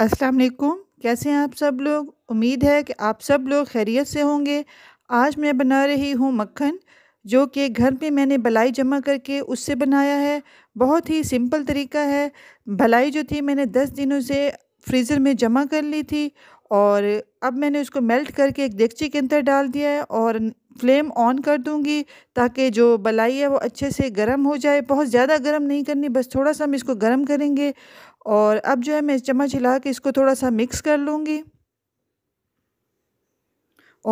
अस्सलाम वालेकुम कैसे हैं आप सब लोग उम्मीद है कि आप सब लोग खैरियत से होंगे आज मैं बना रही हूँ मक्खन जो कि घर पे मैंने भलाई जमा करके उससे बनाया है बहुत ही सिंपल तरीका है भलाई जो थी मैंने दस दिनों से फ्रीज़र में जमा कर ली थी और अब मैंने उसको मेल्ट करके एक डेगची के अंदर डाल दिया है और फ्लेम ऑन कर दूंगी ताकि जो बलाई है वो अच्छे से गर्म हो जाए बहुत ज़्यादा गर्म नहीं करनी बस थोड़ा सा हम इसको गर्म करेंगे और अब जो है मैं चम्मच हिला के इसको थोड़ा सा मिक्स कर लूँगी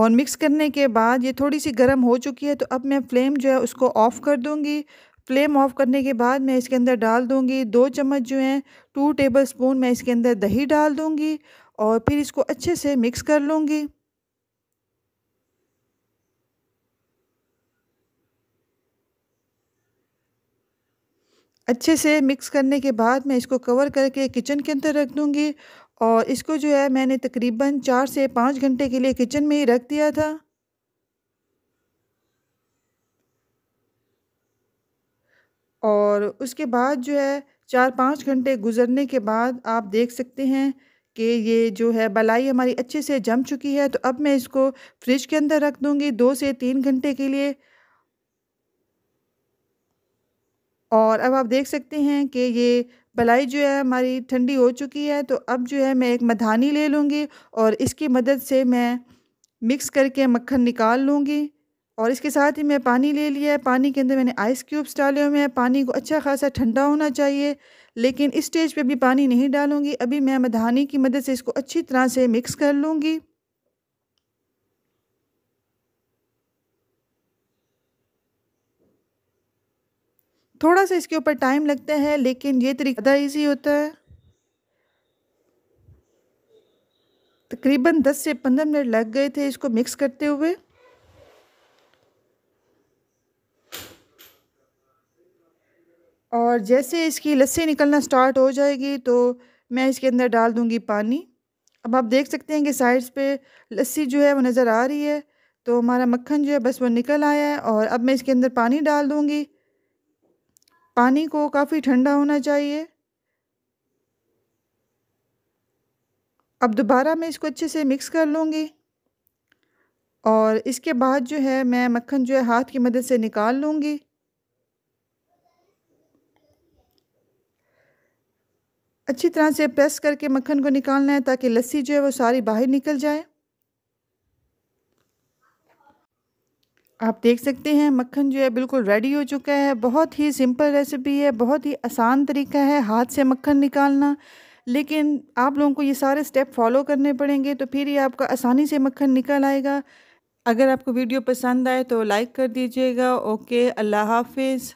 और मिक्स करने के बाद ये थोड़ी सी गर्म हो चुकी है तो अब मैं फ्लेम जो है उसको ऑफ़ कर दूँगी फ्लेम ऑफ़ करने के बाद मैं इसके अंदर डाल दूँगी दो चम्मच जो हैं टू टेबल स्पून मैं इसके अंदर दही डाल दूँगी और फिर इसको अच्छे से मिक्स कर लूँगी अच्छे से मिक्स करने के बाद मैं इसको कवर करके किचन के अंदर रख दूँगी और इसको जो है मैंने तकरीबन चार से पाँच घंटे के लिए किचन में ही रख दिया था और उसके बाद जो है चार पाँच घंटे गुजरने के बाद आप देख सकते हैं कि ये जो है बलाई हमारी अच्छे से जम चुकी है तो अब मैं इसको फ्रिज के अंदर रख दूँगी दो से तीन घंटे के लिए और अब आप देख सकते हैं कि ये बलाई जो है हमारी ठंडी हो चुकी है तो अब जो है मैं एक मधानी ले लूँगी और इसकी मदद से मैं मिक्स करके मक्खन निकाल लूँगी और इसके साथ ही मैं पानी ले लिया है पानी के अंदर मैंने आइस क्यूब्स डाले हुए हैं पानी को अच्छा खासा ठंडा होना चाहिए लेकिन इस स्टेज पे भी पानी नहीं डालूँगी अभी मैं मधानी की मदद से इसको अच्छी तरह से मिक्स कर लूँगी थोड़ा सा इसके ऊपर टाइम लगता है लेकिन ये तरीका ज़्यादा ईजी होता है तकरीबन 10 से 15 मिनट लग गए थे इसको मिक्स करते हुए और जैसे इसकी लस्सी निकलना स्टार्ट हो जाएगी तो मैं इसके अंदर डाल दूँगी पानी अब आप देख सकते हैं कि साइड्स पे लस्सी जो है वो नज़र आ रही है तो हमारा मक्खन जो है बस वो निकल आया है और अब मैं इसके अंदर पानी डाल दूँगी पानी को काफ़ी ठंडा होना चाहिए अब दोबारा मैं इसको अच्छे से मिक्स कर लूँगी और इसके बाद जो है मैं मक्खन जो है हाथ की मदद से निकाल लूँगी अच्छी तरह से प्रेस करके मक्खन को निकालना है ताकि लस्सी जो है वो सारी बाहर निकल जाए आप देख सकते हैं मक्खन जो है बिल्कुल रेडी हो चुका है बहुत ही सिंपल रेसिपी है बहुत ही आसान तरीका है हाथ से मक्खन निकालना लेकिन आप लोगों को ये सारे स्टेप फॉलो करने पड़ेंगे तो फिर ये आपका आसानी से मक्खन निकल आएगा अगर आपको वीडियो पसंद आए तो लाइक कर दीजिएगा ओके अल्लाह हाफिज़